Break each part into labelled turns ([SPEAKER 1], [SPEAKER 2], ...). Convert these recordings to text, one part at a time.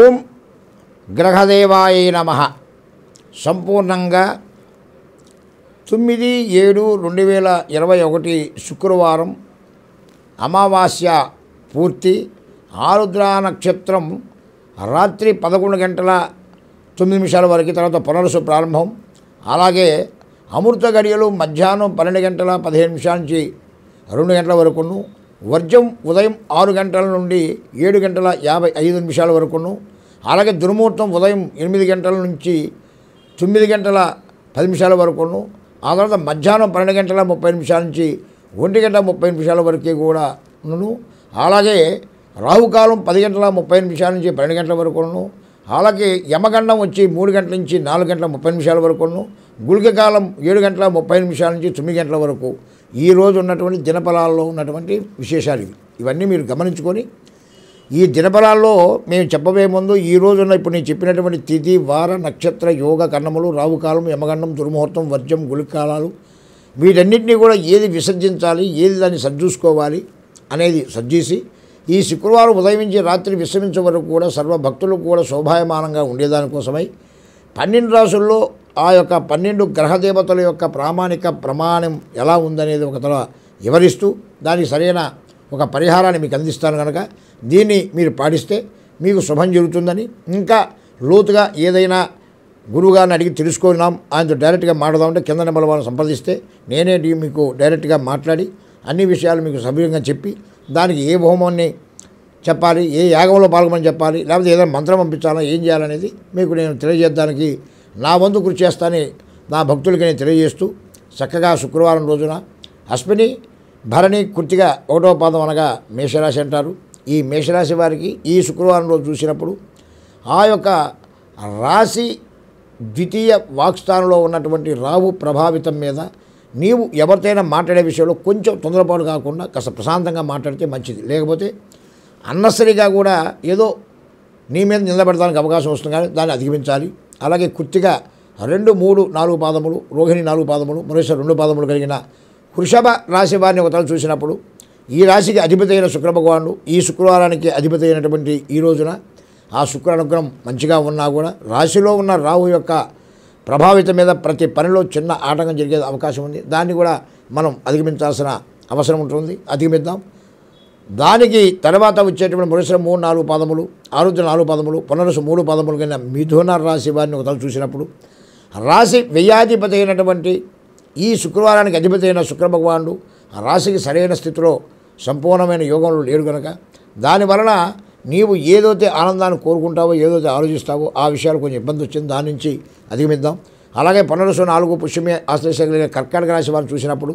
[SPEAKER 1] ఓం గ్రహదేవాయ నమ సంపూర్ణంగా తొమ్మిది ఏడు రెండు వేల ఇరవై ఒకటి శుక్రవారం అమావాస్య పూర్తి ఆరుద్రా నక్షత్రం రాత్రి పదకొండు గంటల తొమ్మిది నిమిషాల వరకు తర్వాత పునరుసు ప్రారంభం అలాగే అమృత గడియలు మధ్యాహ్నం పన్నెండు గంటల పదిహేను నిమిషాల నుంచి రెండు గంటల వరకును వర్జం ఉదయం ఆరు గంటల నుండి ఏడు గంటల యాభై ఐదు నిమిషాల వరకును అలాగే దుర్ముహూర్తం ఉదయం ఎనిమిది గంటల నుంచి తొమ్మిది గంటల పది నిమిషాల వరకును ఆ తర్వాత మధ్యాహ్నం పన్నెండు గంటల ముప్పై నిమిషాల నుంచి ఒంటి గంట ముప్పై నిమిషాల వరకు కూడా అలాగే రాహుకాలం పది గంటల ముప్పై నిమిషాల నుంచి పన్నెండు గంటల వరకును అలాగే యమగండం వచ్చి మూడు గంటల నుంచి నాలుగు గంటల ముప్పై నిమిషాల వరకును గుళిక కాలం ఏడు గంటల ముప్పై నిమిషాల నుంచి తొమ్మిది గంటల వరకు ఈరోజు ఉన్నటువంటి దినపలాల్లో ఉన్నటువంటి విశేషాలు ఇవి ఇవన్నీ మీరు గమనించుకొని ఈ దినపలాల్లో మేము చెప్పబోయే ముందు ఈ రోజున ఇప్పుడు నేను చెప్పినటువంటి తిథి వార నక్షత్ర యోగ కన్నములు రావుకాలం యమగండం దుర్ముహూర్తం వర్జం గులికాలాలు వీటన్నింటినీ కూడా ఏది విసర్జించాలి ఏది దాన్ని సర్జూసుకోవాలి అనేది సర్జీసి ఈ శుక్రవారం ఉదయం నుంచి రాత్రి విశ్రమించే వరకు కూడా సర్వ కూడా శోభాయమానంగా ఉండేదానికోసమై పన్నెండు రాసుల్లో ఆ యొక్క పన్నెండు గ్రహదేవతల యొక్క ప్రామాణిక ప్రమాణం ఎలా ఉందనేది ఒక తల వివరిస్తూ దానికి సరైన ఒక పరిహారాన్ని మీకు అందిస్తాను కనుక దీన్ని మీరు పాటిస్తే మీకు శుభం జరుగుతుందని ఇంకా లోతుగా ఏదైనా గురువుగారిని అడిగి తెలుసుకున్నాం ఆయనతో డైరెక్ట్గా మాట్లాడదామంటే కింద నెంబర్ వాళ్ళని సంప్రదిస్తే నేనే మీకు డైరెక్ట్గా మాట్లాడి అన్ని విషయాలు మీకు సభ్యంగా చెప్పి దానికి ఏ బహుమాన్ని చెప్పాలి ఏ యాగంలో పాల్గొమని చెప్పాలి లేకపోతే ఏదైనా మంత్రం పంపించాలా ఏం చేయాలనేది మీకు నేను తెలియజేయడానికి నా వంతు కృషి చేస్తాను నా భక్తులకి నేను తెలియజేస్తూ చక్కగా శుక్రవారం రోజున అశ్విని భరణి కుర్తిగా ఒకటో పాదం అనగా మేషరాశి అంటారు ఈ మేషరాశి వారికి ఈ శుక్రవారం రోజు చూసినప్పుడు ఆ యొక్క రాశి ద్వితీయ వాక్స్థానంలో ఉన్నటువంటి రావు ప్రభావితం మీద నీవు ఎవరితైనా మాట్లాడే విషయంలో కొంచెం తొందరపాటు కాకుండా కాస్త ప్రశాంతంగా మాట్లాడితే మంచిది లేకపోతే అన్నసరిగా కూడా ఏదో నీ మీద నిలబెడతానికి అవకాశం వస్తుంది కానీ దాన్ని అధిగమించాలి అలాగే కుర్తిగా రెండు మూడు నాలుగు పాదములు రోహిణి నాలుగు పాదములు మరోసారి రెండు పాదములు కలిగిన వృషభ రాశి వారిని ఒకతలు చూసినప్పుడు ఈ రాశికి అధిపతి అయిన శుక్రభగవానుడు ఈ శుక్రవారానికి అధిపతి అయినటువంటి ఈ రోజున ఆ శుక్ర అనుగ్రహం మంచిగా ఉన్నా కూడా రాశిలో ఉన్న రాహు యొక్క ప్రభావిత మీద ప్రతి పనిలో చిన్న ఆటంకం జరిగే అవకాశం ఉంది దాన్ని కూడా మనం అధిగమించాల్సిన అవసరం ఉంటుంది అధిగమిద్దాం దానికి తర్వాత వచ్చేటువంటి మరుసర మూడు నాలుగు పాదములు ఆరుద్ర నాలుగు పదములు పునరుసు మూడు పదములు కింద మిథున రాశి వారిని ఒకసారి చూసినప్పుడు రాశి వ్యయాధిపతి అయినటువంటి ఈ శుక్రవారానికి అధిపతి అయిన శుక్రభగవానుడు రాశికి సరైన స్థితిలో సంపూర్ణమైన యోగంలో లేడు కనుక దానివలన నీవు ఏదైతే ఆనందాన్ని కోరుకుంటావో ఏదైతే ఆలోచిస్తావో ఆ విషయాలు కొంచెం ఇబ్బంది వచ్చింది దాని నుంచి అధిగమిద్దాం అలాగే పన్నెండు నాలుగు పుష్యమే ఆశ్రయించగలిగిన కర్కాటక రాశి వారిని చూసినప్పుడు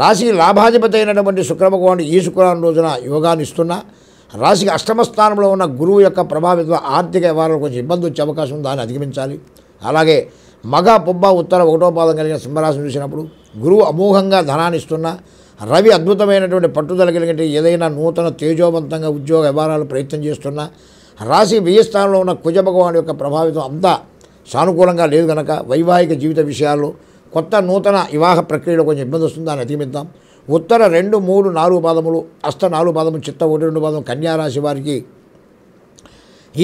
[SPEAKER 1] రాశి లాభాధిపతి అయినటువంటి శుక్రభగవానుడు ఈ శుక్రవారం రోజున యోగాన్ని ఇస్తున్నా రాశికి అష్టమ స్థానంలో ఉన్న గురువు యొక్క ప్రభావిత ఆర్థిక వ్యవహారాలు కొంచెం ఇబ్బంది వచ్చే అవకాశం ఉంది దాన్ని అధిగమించాలి అలాగే మగ పుబ్బ ఉత్తర ఒకటో పాదం కలిగిన సింహరాశిని చూసినప్పుడు గురువు అమోఘంగా ధనాన్ని ఇస్తున్నా రవి అద్భుతమైనటువంటి పట్టుదల కలిగిన ఏదైనా నూతన తేజోవంతంగా ఉద్యోగ వ్యవహారాలు ప్రయత్నం చేస్తున్నా రాశి వ్యయస్థానంలో ఉన్న కుజ భగవాన్ యొక్క ప్రభావితం అంతా సానుకూలంగా లేదు కనుక వైవాహిక జీవిత విషయాల్లో కొత్త నూతన వివాహ ప్రక్రియలో కొంచెం ఇబ్బంది వస్తుంది దాన్ని అధిగమిద్దాం ఉత్తర రెండు మూడు నాలుగు పాదములు అస్త నాలుగు పాదము చిత్త ఒకటి రెండు పాదం కన్యారాశి వారికి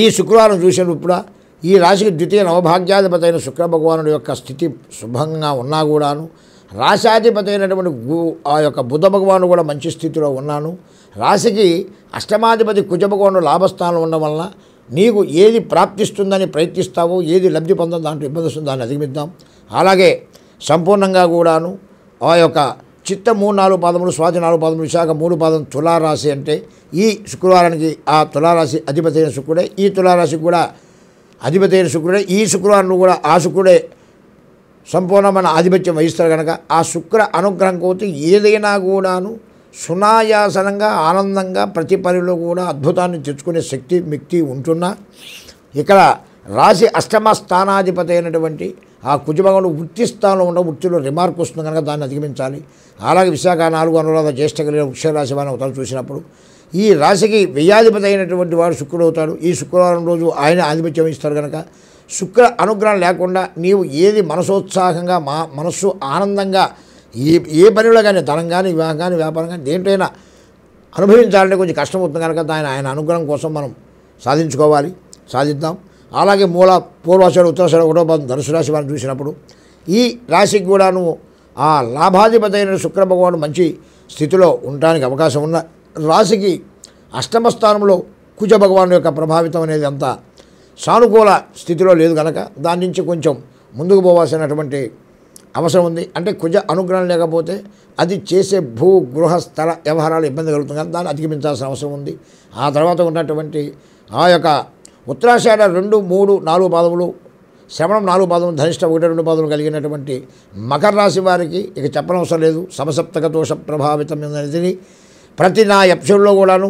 [SPEAKER 1] ఈ శుక్రవారం చూసినప్పుడు ఈ రాశికి ద్వితీయ నవభాగ్యాధిపతి అయిన శుక్రభగవానుడి యొక్క స్థితి శుభంగా ఉన్నా కూడాను రాశాధిపతి అయినటువంటి ఆ యొక్క బుద్ధ భగవాను కూడా మంచి స్థితిలో ఉన్నాను రాశికి అష్టమాధిపతి కుజ భగవానుడు లాభస్థానం ఉండడం వలన నీకు ఏది ప్రాప్తిస్తుందని ప్రయత్నిస్తావో ఏది లబ్ధి పొందో దాంట్లో ఇబ్బంది వస్తుందో దాన్ని అధిగమిద్దాం అలాగే సంపూర్ణంగా కూడాను ఆ యొక్క చిత్త మూడు నాలుగు పాదములు స్వాతి నాలుగు పాదములు విశాఖ మూడు పాదం తులారాశి అంటే ఈ శుక్రవారానికి ఆ తులారాశి అధిపతి అయిన శుక్రుడే ఈ తులారాశికి కూడా అధిపతి అయిన శుక్రుడే ఈ శుక్రవారం కూడా ఆ శుక్రుడే సంపూర్ణమైన ఆధిపత్యం వహిస్తారు కనుక ఆ శుక్ర అనుగ్రహం కోతి ఏదైనా కూడాను సునాయాసనంగా ఆనందంగా ప్రతి పనిలో కూడా అద్భుతాన్ని తెచ్చుకునే శక్తి మిక్తి ఉంటున్నా ఇక్కడ రాశి అష్టమ స్థానాధిపతి అయినటువంటి ఆ కుజభగవానుడు వృత్తి స్థానంలో ఉన్న వృత్తిలో రిమార్క్ వస్తుంది కనుక దాన్ని అధిగమించాలి అలాగే విశాఖ నాలుగు అనురాధ జ్యేష్ఠ కలిగిన వృక్షరాశి వారిని ఒకసారి చూసినప్పుడు ఈ రాశికి వ్యయాధిపతి అయినటువంటి వాడు శుక్రుడు అవుతాడు ఈ శుక్రవారం రోజు ఆయన ఆధిపత్యం ఇస్తారు కనుక శుక్ర అనుగ్రహం లేకుండా నీవు ఏది మనసోత్సాహంగా మా మనస్సు ఆనందంగా ఏ ఏ పనిలో కానీ ధనం కానీ వివాహం కానీ వ్యాపారం కానీ దేంట్లైనా అనుభవించాలంటే కొంచెం కష్టమవుతుంది కనుక దాని ఆయన అనుగ్రహం కోసం మనం సాధించుకోవాలి సాధిద్దాం అలాగే మూల పూర్వాషాఢ ఉత్తరాషాఢ ఒకటో పాదం ధనుసు రాశి వారిని చూసినప్పుడు ఈ రాశికి కూడాను ఆ లాభాధిపతి అయిన శుక్ర భగవాను మంచి స్థితిలో ఉండడానికి అవకాశం ఉన్న రాశికి అష్టమ స్థానంలో కుజ యొక్క ప్రభావితం అనేది అంత సానుకూల స్థితిలో లేదు కనుక దాని నుంచి కొంచెం ముందుకు పోవాల్సినటువంటి అవసరం ఉంది అంటే కుజ అనుగ్రహం లేకపోతే అది చేసే భూ గృహ స్థల వ్యవహారాలు ఇబ్బంది కలుగుతుంది కానీ దాన్ని అధిగమించాల్సిన అవసరం ఉంది ఆ తర్వాత ఉన్నటువంటి ఆ యొక్క ఉత్తరాషాఢ రెండు మూడు నాలుగు పాదములు శ్రవణం నాలుగు పాదములు ధనిష్ట ఒకటి రెండు పాదములు కలిగినటువంటి మకర రాశి వారికి ఇక చెప్పనవసరం లేదు సమసప్తక దోష ప్రభావితం అనేది ప్రతి నా ఎపిసోడ్లో కూడాను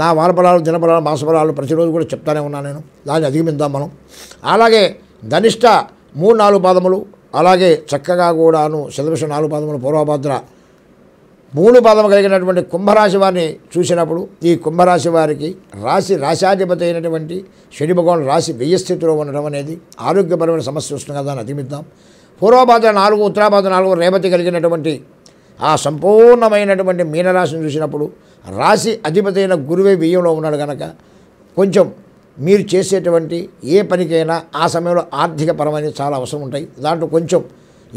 [SPEAKER 1] నా వారఫలాలు దినఫలాలు మాసఫలాలు ప్రతిరోజు కూడా చెప్తానే ఉన్నాను నేను దాన్ని అధిగమిద్దాం మనం అలాగే ధనిష్ట మూడు నాలుగు పాదములు అలాగే చక్కగా కూడాను శతభిష నాలుగు పాదములు పూర్వభద్ర మూడు పదం కలిగినటువంటి కుంభరాశి వారిని చూసినప్పుడు ఈ కుంభరాశి వారికి రాశి రాశాధిపతి అయినటువంటి శని భగవాన్ రాశి వ్యయస్థితిలో ఉండడం అనేది ఆరోగ్యపరమైన సమస్య వస్తుంది కదా అని అతిమిద్దాం పూర్వపాద నాలుగు ఉత్తరాపాద నాలుగు రేవతి కలిగినటువంటి ఆ సంపూర్ణమైనటువంటి మీనరాశిని చూసినప్పుడు రాశి అధిపతి అయిన గురువే వ్యయంలో ఉన్నాడు కనుక కొంచెం మీరు చేసేటువంటి ఏ పనికైనా ఆ సమయంలో ఆర్థిక పరమైన చాలా అవసరం ఉంటాయి దాంట్లో కొంచెం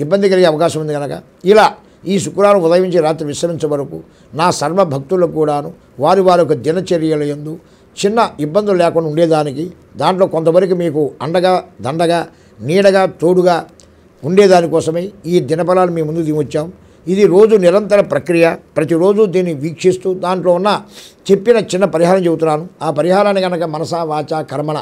[SPEAKER 1] ఇబ్బంది కలిగే అవకాశం ఉంది కనుక ఇలా ఈ శుక్రవారం ఉదయించి రాత్రి విశ్రమించే వరకు నా సర్వభక్తులకు భక్తులకు కూడాను వారి వారి యొక్క దినచర్యల ఎందు చిన్న ఇబ్బందులు లేకుండా ఉండేదానికి దాంట్లో కొంతవరకు మీకు అండగా దండగా నీడగా తోడుగా ఉండేదానికోసమే ఈ దినఫలాలు మీ ముందు దిగొచ్చాం ఇది రోజు నిరంతర ప్రక్రియ ప్రతిరోజు దీన్ని వీక్షిస్తూ దాంట్లో ఉన్న చెప్పిన చిన్న పరిహారం చెబుతున్నాను ఆ పరిహారాన్ని కనుక మనసా వాచ కర్మణ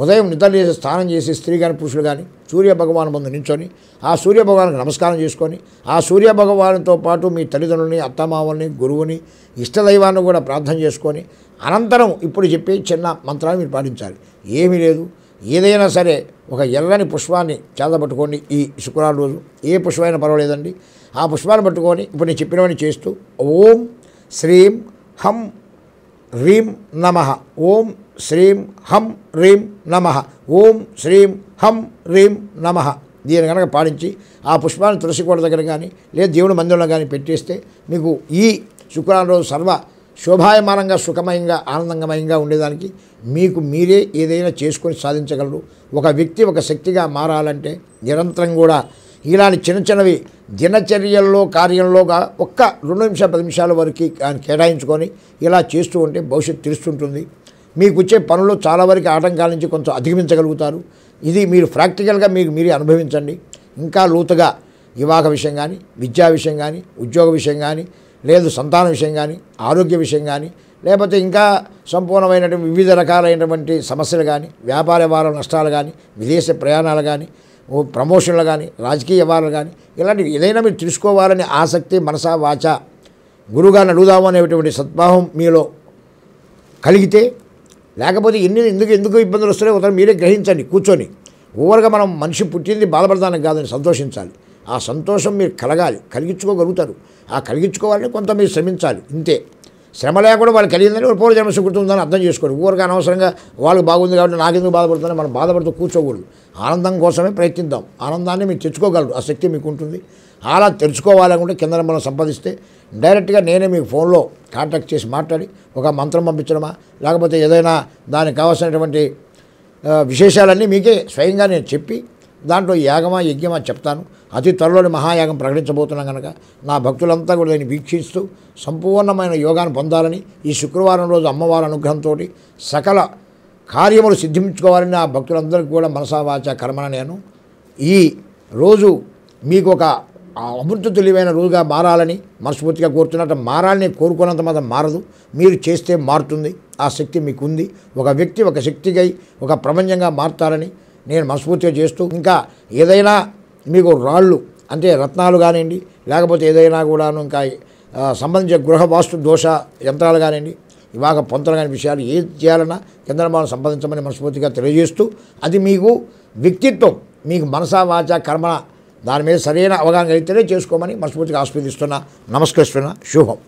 [SPEAKER 1] ఉదయం నిద్రలేసి స్నానం చేసి స్త్రీ కానీ పురుషులు కానీ సూర్యభగవాన్ ముందు నించొని ఆ సూర్యభగవానికి నమస్కారం చేసుకొని ఆ సూర్యభగవానితో పాటు మీ తల్లిదండ్రుని అత్తమావల్ని గురువుని ఇష్టదైవాన్ని కూడా ప్రార్థన చేసుకొని అనంతరం ఇప్పుడు చెప్పే చిన్న మంత్రాన్ని మీరు పాటించాలి ఏమీ లేదు ఏదైనా సరే ఒక ఎర్రని పుష్పాన్ని చేతపట్టుకోండి ఈ శుక్రవారం రోజు ఏ పుష్పమైనా పర్వాలేదండి ఆ పుష్పాన్ని పట్టుకొని ఇప్పుడు నేను చెప్పినవన్నీ చేస్తూ ఓం శ్రీం హం హ్రీం నమ ఓం శ్రీం హం రీం నమ ఓం శ్రీం హం రీం నమ దీని కనుక పాడించి ఆ పుష్పాన్ని తులసి కోట దగ్గర కానీ లేదా దేవుడి మందిరంలో కానీ పెట్టేస్తే మీకు ఈ శుక్రవారం రోజు సర్వ శోభాయమానంగా సుఖమయంగా ఆనందమయంగా ఉండేదానికి మీకు మీరే ఏదైనా చేసుకొని సాధించగలరు ఒక వ్యక్తి ఒక శక్తిగా మారాలంటే నిరంతరం కూడా ఇలాంటి చిన్న చిన్నవి దినచర్యల్లో కార్యంలోగా ఒక్క రెండు నిమిషాలు పది నిమిషాల వరకు కేటాయించుకొని ఇలా చేస్తూ ఉంటే భవిష్యత్తు తెలుస్తుంటుంది మీకు వచ్చే పనుల్లో చాలా వరకు ఆటంకాల నుంచి కొంచెం అధిగమించగలుగుతారు ఇది మీరు ప్రాక్టికల్గా మీకు మీరే అనుభవించండి ఇంకా లోతుగా వివాహ విషయం కానీ విద్యా విషయం కానీ ఉద్యోగ విషయం కానీ లేదు సంతాన విషయం కానీ ఆరోగ్య విషయం కానీ లేకపోతే ఇంకా సంపూర్ణమైనటువంటి వివిధ రకాలైనటువంటి సమస్యలు కానీ వ్యాపార వ్యవహార నష్టాలు కానీ విదేశ ప్రయాణాలు కానీ ప్రమోషన్లు కానీ రాజకీయ వ్యవహారాలు కానీ ఇలాంటివి ఏదైనా మీరు తెలుసుకోవాలనే ఆసక్తి మనసా వాచ గురువుగారిని అడుగుదాము అనేటువంటి సద్భావం మీలో కలిగితే లేకపోతే ఎన్ని ఎందుకు ఎందుకు ఇబ్బందులు వస్తున్నాయో ఉదయం మీరే గ్రహించండి కూర్చొని ఓవర్గా మనం మనిషి పుట్టింది బాధపడదానికి కాదని సంతోషించాలి ఆ సంతోషం మీరు కలగాలి కలిగించుకోగలుగుతారు ఆ కలిగించుకోవాలని కొంత మీరు శ్రమించాలి ఇంతే శ్రమ లేకుండా వాళ్ళు కలిగిందని ఒక పూర్వజన్మ ఉందని అర్థం చేసుకోండి ఊరికి అనవసరంగా వాళ్ళకి బాగుంది కాబట్టి నాకెందుకు బాధపడుతుందని మనం బాధపడుతూ కూర్చోకూడదు ఆనందం కోసమే ప్రయత్నిద్దాం ఆనందాన్ని మీరు తెచ్చుకోగలరు ఆ శక్తి మీకు ఉంటుంది అలా తెలుసుకోవాలనుకుంటే కింద మనం సంపాదిస్తే డైరెక్ట్గా నేనే మీకు ఫోన్లో కాంటాక్ట్ చేసి మాట్లాడి ఒక మంత్రం పంపించడమా లేకపోతే ఏదైనా దానికి కావాల్సినటువంటి విశేషాలన్నీ మీకే స్వయంగా నేను చెప్పి దాంట్లో యాగమా యజ్ఞమా చెప్తాను అతి త్వరలోని మహాయాగం ప్రకటించబోతున్నాం కనుక నా భక్తులంతా కూడా దీన్ని వీక్షిస్తూ సంపూర్ణమైన యోగాన్ని పొందాలని ఈ శుక్రవారం రోజు అమ్మవారి అనుగ్రహంతో సకల కార్యములు సిద్ధించుకోవాలని నా భక్తులందరికీ కూడా మనసావాచ కర్మన నేను ఈ రోజు మీకు ఒక అమృతతుల్యమైన రోజుగా మారాలని మనస్ఫూర్తిగా కోరుతున్నట్టు మారాలని కోరుకున్నంత మాత్రం మారదు మీరు చేస్తే మారుతుంది ఆ శక్తి మీకు ఉంది ఒక వ్యక్తి ఒక శక్తిగా ఒక ప్రపంచంగా మారుతారని నేను మనస్ఫూర్తిగా చేస్తూ ఇంకా ఏదైనా మీకు రాళ్ళు అంటే రత్నాలు కానివ్వండి లేకపోతే ఏదైనా కూడాను ఇంకా సంబంధించిన గృహ వాస్తు దోష యంత్రాలు కానివ్వండి ఇవాగ పొంతలు కాని విషయాలు ఏది చేయాలన్నా చంద్రబాబు సంపాదించమని మనస్ఫూర్తిగా తెలియజేస్తూ అది మీకు వ్యక్తిత్వం మీకు మనసా వాచ కర్మ దాని మీద సరైన అవగాహన అయితేనే చేసుకోమని మనస్ఫూర్తిగా ఆస్వాదిస్తున్నా నమస్కరిస్తున్నా శుభం